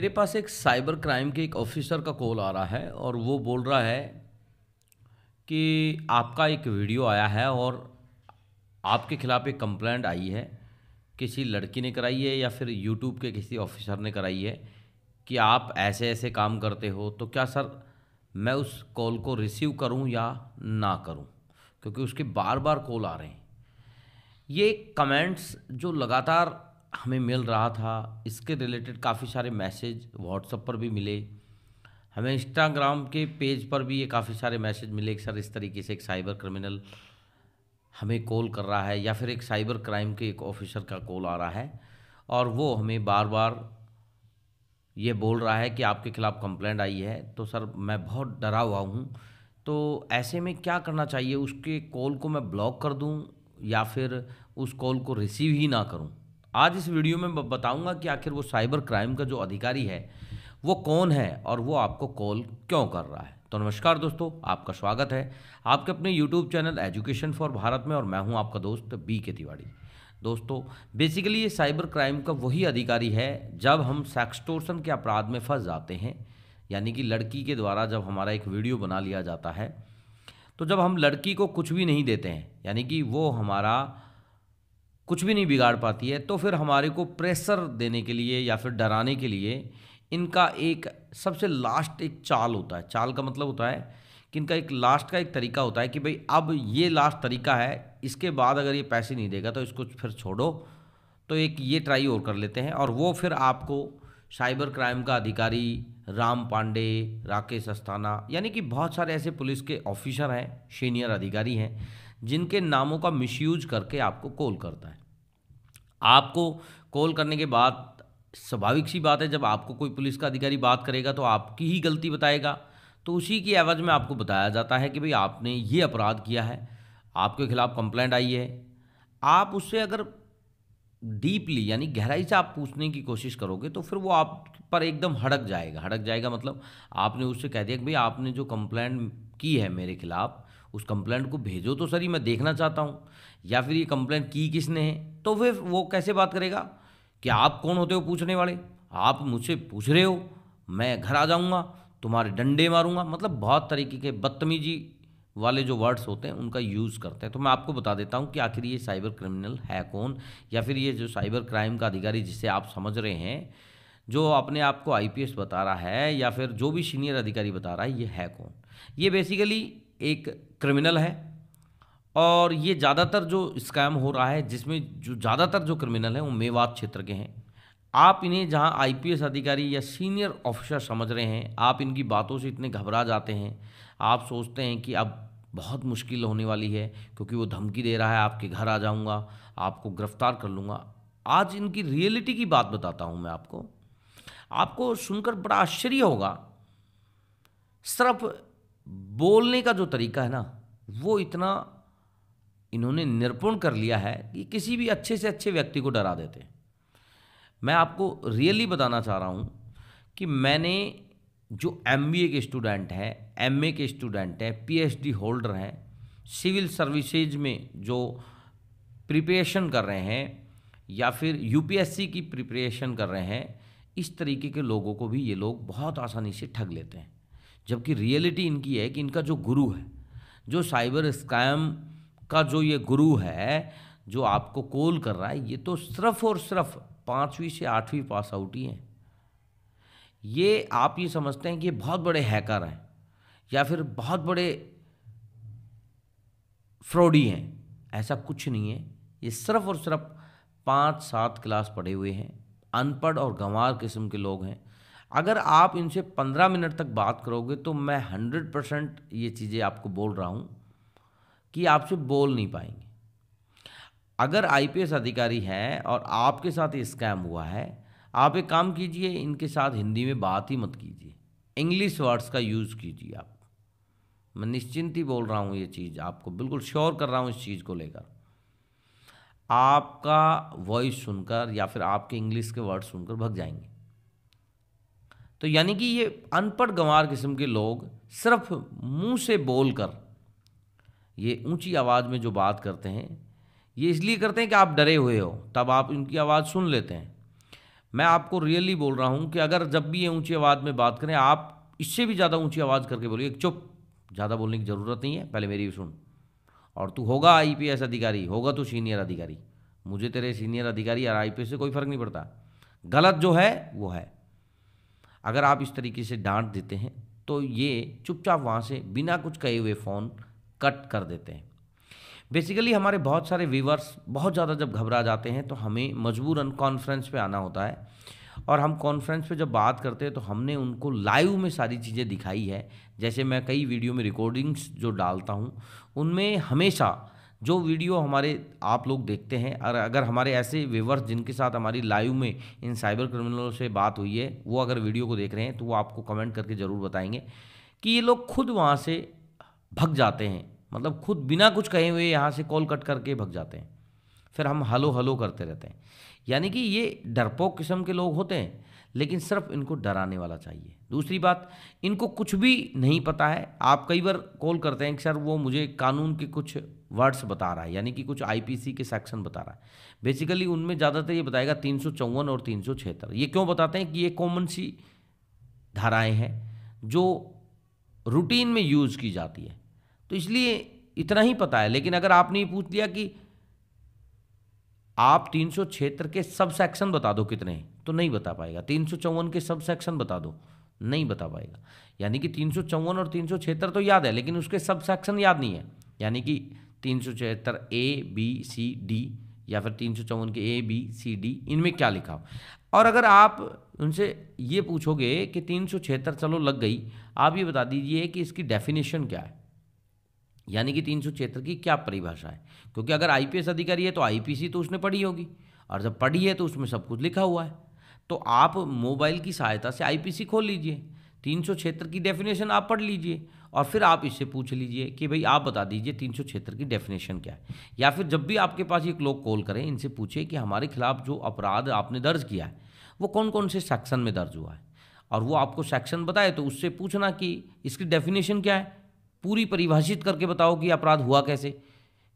मेरे पास एक cyber crime के एक ऑफिसर का कॉल आ रहा है और वो बोल रहा है कि आपका एक वीडियो आया है और आपके खिलाफ़ एक कंप्लेंट आई है किसी लड़की ने कराई है या फिर यूट्यूब के किसी ऑफिसर ने कराई है कि आप ऐसे ऐसे काम करते हो तो क्या सर मैं उस कॉल को रिसीव करूं या ना करूं क्योंकि उसके बार बार कॉल आ रहे हैं ये कमेंट्स जो लगातार हमें मिल रहा था इसके रिलेटेड काफ़ी सारे मैसेज व्हाट्सअप पर भी मिले हमें इंस्टाग्राम के पेज पर भी ये काफ़ी सारे मैसेज मिले कि सर इस तरीके से एक साइबर क्रिमिनल हमें कॉल कर रहा है या फिर एक साइबर क्राइम के एक ऑफिसर का कॉल आ रहा है और वो हमें बार बार ये बोल रहा है कि आपके खिलाफ़ कंप्लेंट आई है तो सर मैं बहुत डरा हुआ हूँ तो ऐसे में क्या करना चाहिए उसके कॉल को मैं ब्लॉक कर दूँ या फिर उस कॉल को रिसीव ही ना करूँ आज इस वीडियो में बताऊंगा कि आखिर वो साइबर क्राइम का जो अधिकारी है वो कौन है और वो आपको कॉल क्यों कर रहा है तो नमस्कार दोस्तों आपका स्वागत है आपके अपने YouTube channel education for Bharat में और मैं हूं आपका दोस्त बी के तिवाड़ी दोस्तों बेसिकली ये साइबर क्राइम का वही अधिकारी है जब हम सेक्सटोर्सन के अपराध में फंस जाते हैं यानी कि लड़की के द्वारा जब हमारा एक वीडियो बना लिया जाता है तो जब हम लड़की को कुछ भी नहीं देते हैं यानी कि वो हमारा कुछ भी नहीं बिगाड़ पाती है तो फिर हमारे को प्रेशर देने के लिए या फिर डराने के लिए इनका एक सबसे लास्ट एक चाल होता है चाल का मतलब होता है कि इनका एक लास्ट का एक तरीका होता है कि भाई अब ये लास्ट तरीका है इसके बाद अगर ये पैसे नहीं देगा तो इसको फिर छोड़ो तो एक ये ट्राई और कर लेते हैं और वो फिर आपको साइबर क्राइम का अधिकारी राम पांडे राकेश अस्थाना यानी कि बहुत सारे ऐसे पुलिस के ऑफिसर हैं सीनियर अधिकारी हैं जिनके नामों का मिस करके आपको कॉल करता है आपको कॉल करने के बाद स्वाभाविक सी बात है जब आपको कोई पुलिस का अधिकारी बात करेगा तो आपकी ही गलती बताएगा तो उसी की आवाज़ में आपको बताया जाता है कि भाई आपने ये अपराध किया है आपके खिलाफ कंप्लेंट आई है आप उससे अगर डीपली यानी गहराई से आप पूछने की कोशिश करोगे तो फिर वो आप पर एकदम हड़क जाएगा हड़क जाएगा मतलब आपने उससे कह दिया कि भाई आपने जो कंप्लेंट की है मेरे खिलाफ़ उस कंप्लेंट को भेजो तो सर ही मैं देखना चाहता हूँ या फिर ये कंप्लेंट की किसने है तो फिर वो कैसे बात करेगा कि आप कौन होते हो पूछने वाले आप मुझसे पूछ रहे हो मैं घर आ जाऊँगा तुम्हारे डंडे मारूंगा मतलब बहुत तरीके के बदतमीजी वाले जो वर्ड्स होते हैं उनका यूज़ करते हैं तो मैं आपको बता देता हूँ कि आखिर ये साइबर क्रिमिनल है कौन या फिर ये जो साइबर क्राइम का अधिकारी जिसे आप समझ रहे हैं जो अपने आप को आईपीएस बता रहा है या फिर जो भी सीनियर अधिकारी बता रहा है ये है कौन ये बेसिकली एक क्रिमिनल है और ये ज़्यादातर जो स्कैम हो रहा है जिसमें जो ज़्यादातर जो क्रिमिनल हैं वो मेवात क्षेत्र के हैं आप इन्हें जहाँ आईपीएस अधिकारी या सीनियर ऑफिसर समझ रहे हैं आप इनकी बातों से इतने घबरा जाते हैं आप सोचते हैं कि अब बहुत मुश्किल होने वाली है क्योंकि वो धमकी दे रहा है आपके घर आ जाऊंगा आपको गिरफ्तार कर लूँगा आज इनकी रियलिटी की बात बताता हूँ मैं आपको आपको सुनकर बड़ा आश्चर्य होगा सिर्फ बोलने का जो तरीका है ना वो इतना इन्होंने निरपुण कर लिया है कि किसी भी अच्छे से अच्छे व्यक्ति को डरा देते हैं मैं आपको रियली बताना चाह रहा हूँ कि मैंने जो एम के स्टूडेंट हैं एम के स्टूडेंट हैं पी होल्डर हैं सिविल सर्विसेज में जो प्रिपरेशन कर रहे हैं या फिर यूपीएससी की प्रिपरेशन कर रहे हैं इस तरीके के लोगों को भी ये लोग बहुत आसानी से ठग लेते हैं जबकि रियलिटी इनकी है कि इनका जो गुरु है जो साइबर स्कैम का जो ये गुरु है जो आपको कॉल कर रहा है ये तो सिर्फ और सिर्फ पाँचवीं से आठवीं पास आउट ही हैं ये आप ये समझते हैं कि ये बहुत बड़े हैकर हैं या फिर बहुत बड़े फ्रॉडी हैं ऐसा कुछ नहीं है ये सिर्फ और सिर्फ पाँच सात क्लास पढ़े हुए हैं अनपढ़ और गंवार किस्म के लोग हैं अगर आप इनसे पंद्रह मिनट तक बात करोगे तो मैं हंड्रेड परसेंट ये चीज़ें आपको बोल रहा हूँ कि आपसे बोल नहीं पाएंगे अगर आईपीएस अधिकारी हैं और आपके साथ ये स्कैम हुआ है आप एक काम कीजिए इनके साथ हिंदी में बात ही मत कीजिए इंग्लिश वर्ड्स का यूज़ कीजिए आप मैं निश्चिंत ही बोल रहा हूँ ये चीज़ आपको बिल्कुल श्योर कर रहा हूँ इस चीज़ को लेकर आपका वॉइस सुनकर या फिर आपके इंग्लिश के वर्ड सुनकर भग जाएंगे तो यानी कि ये अनपढ़ गंवार किस्म के लोग सिर्फ मुंह से बोलकर ये ऊंची आवाज़ में जो बात करते हैं ये इसलिए करते हैं कि आप डरे हुए हो तब आप उनकी आवाज़ सुन लेते हैं मैं आपको रियली बोल रहा हूँ कि अगर जब भी ये ऊंची आवाज़ में बात करें आप इससे भी ज़्यादा ऊंची आवाज़ करके बोलिए चुप ज़्यादा बोलने की ज़रूरत नहीं है पहले मेरी सुन और तू होगा आईपीएस अधिकारी होगा तो सीनियर अधिकारी मुझे तेरे सीनियर अधिकारी या आईपीएस से कोई फ़र्क नहीं पड़ता गलत जो है वो है अगर आप इस तरीके से डांट देते हैं तो ये चुपचाप वहाँ से बिना कुछ कहे हुए फ़ोन कट कर देते हैं बेसिकली हमारे बहुत सारे व्यूवर्स बहुत ज़्यादा जब घबरा जाते हैं तो हमें मजबूरन कॉन्फ्रेंस पे आना होता है और हम कॉन्फ्रेंस पे जब बात करते हैं तो हमने उनको लाइव में सारी चीज़ें दिखाई है जैसे मैं कई वीडियो में रिकॉर्डिंग्स जो डालता हूँ उनमें हमेशा जो वीडियो हमारे आप लोग देखते हैं और अगर हमारे ऐसे व्यूवर्स जिनके साथ हमारी लाइव में इन साइबर क्रिमिनलों से बात हुई है वो अगर वीडियो को देख रहे हैं तो वो आपको कमेंट करके ज़रूर बताएंगे कि ये लोग खुद वहाँ से भग जाते हैं मतलब खुद बिना कुछ कहे हुए यहाँ से कॉल कट करके भग जाते हैं फिर हम हलो हलो करते रहते हैं यानी कि ये डरपोक किस्म के लोग होते हैं लेकिन सिर्फ इनको डराने वाला चाहिए दूसरी बात इनको कुछ भी नहीं पता है आप कई बार कॉल करते हैं कि सर वो मुझे कानून के कुछ वर्ड्स बता रहा है यानी कि कुछ आईपीसी के सेक्शन बता रहा है बेसिकली उनमें ज़्यादातर ये बताएगा तीन और तीन ये क्यों बताते हैं कि ये कॉमन सी धाराएँ हैं जो रूटीन में यूज़ की जाती है तो इसलिए इतना ही पता है लेकिन अगर आपने ये पूछ लिया कि आप तीन सौ क्षेत्र के सब सेक्शन बता दो कितने हैं तो नहीं बता पाएगा तीन के सब सेक्शन बता दो नहीं बता पाएगा यानी कि तीन और तीन तो याद है लेकिन उसके सब सेक्शन याद नहीं है यानी कि तीन ए बी सी डी या फिर तीन के ए बी सी डी इनमें क्या लिखा हो और अगर आप उनसे ये पूछोगे कि तीन चलो लग गई आप ये बता दीजिए कि इसकी डेफिनेशन क्या है यानी कि तीन की क्या परिभाषा है क्योंकि अगर आईपीएस अधिकारी है तो आईपीसी तो उसने पढ़ी होगी और जब पढ़ी है तो उसमें सब कुछ लिखा हुआ है तो आप मोबाइल की सहायता से आईपीसी खोल लीजिए तीन सौ क्षेत्र की डेफिनेशन आप पढ़ लीजिए और फिर आप इससे पूछ लीजिए कि भाई आप बता दीजिए तीन सौ क्षेत्र की डेफिनेशन क्या है या फिर जब भी आपके पास एक लोग कॉल करें इनसे पूछे कि हमारे खिलाफ जो अपराध आपने दर्ज किया है वो कौन कौन से सेक्शन में दर्ज हुआ है और वो आपको सेक्शन बताए तो उससे पूछना कि इसकी डेफिनेशन क्या है पूरी परिभाषित करके बताओ कि अपराध हुआ कैसे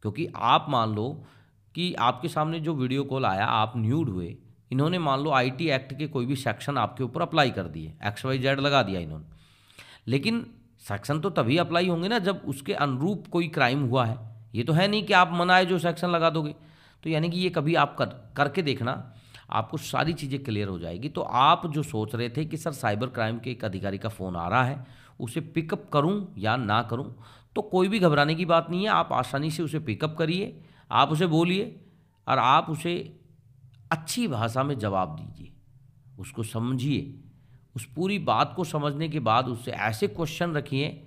क्योंकि आप मान लो कि आपके सामने जो वीडियो कॉल आया आप न्यूड हुए इन्होंने मान लो आईटी एक्ट के कोई भी सेक्शन आपके ऊपर अप्लाई कर दिए एक्स वाई जेड लगा दिया इन्होंने लेकिन सेक्शन तो तभी अप्लाई होंगे ना जब उसके अनुरूप कोई क्राइम हुआ है ये तो है नहीं कि आप मनाए जो सेक्शन लगा दोगे तो यानी कि ये कभी आप कर करके देखना आपको सारी चीज़ें क्लियर हो जाएगी तो आप जो सोच रहे थे कि सर साइबर क्राइम के एक अधिकारी का फ़ोन आ रहा है उसे पिकअप करूं या ना करूं तो कोई भी घबराने की बात नहीं है आप आसानी से उसे पिकअप करिए आप उसे बोलिए और आप उसे अच्छी भाषा में जवाब दीजिए उसको समझिए उस पूरी बात को समझने के बाद उससे ऐसे क्वेश्चन रखिए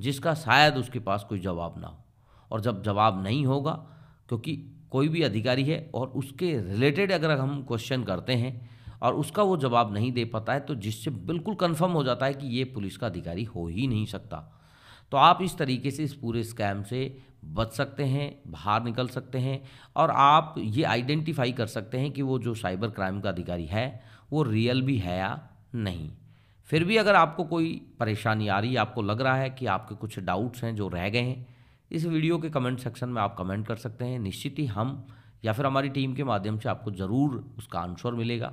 जिसका शायद उसके पास कोई जवाब ना हो और जब जवाब नहीं होगा क्योंकि कोई भी अधिकारी है और उसके रिलेटेड अगर हम क्वेश्चन करते हैं और उसका वो जवाब नहीं दे पाता है तो जिससे बिल्कुल कंफर्म हो जाता है कि ये पुलिस का अधिकारी हो ही नहीं सकता तो आप इस तरीके से इस पूरे स्कैम से बच सकते हैं बाहर निकल सकते हैं और आप ये आइडेंटिफाई कर सकते हैं कि वो जो साइबर क्राइम का अधिकारी है वो रियल भी है या नहीं फिर भी अगर आपको कोई परेशानी आ रही है आपको लग रहा है कि आपके कुछ डाउट्स हैं जो रह गए हैं इस वीडियो के कमेंट सेक्शन में आप कमेंट कर सकते हैं निश्चित ही हम या फिर हमारी टीम के माध्यम से आपको ज़रूर उसका आंसर मिलेगा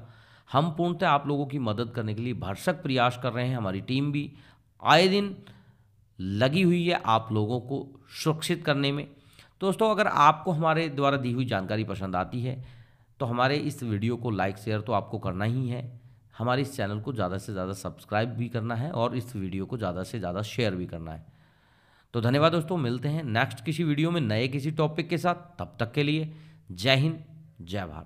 हम पूर्णतः आप लोगों की मदद करने के लिए भरसक प्रयास कर रहे हैं हमारी टीम भी आए दिन लगी हुई है आप लोगों को सुरक्षित करने में दोस्तों अगर आपको हमारे द्वारा दी हुई जानकारी पसंद आती है तो हमारे इस वीडियो को लाइक शेयर तो आपको करना ही है हमारे इस चैनल को ज़्यादा से ज़्यादा सब्सक्राइब भी करना है और इस वीडियो को ज़्यादा से ज़्यादा शेयर भी करना है तो धन्यवाद दोस्तों मिलते हैं नेक्स्ट किसी वीडियो में नए किसी टॉपिक के साथ तब तक के लिए जय हिंद जय भारत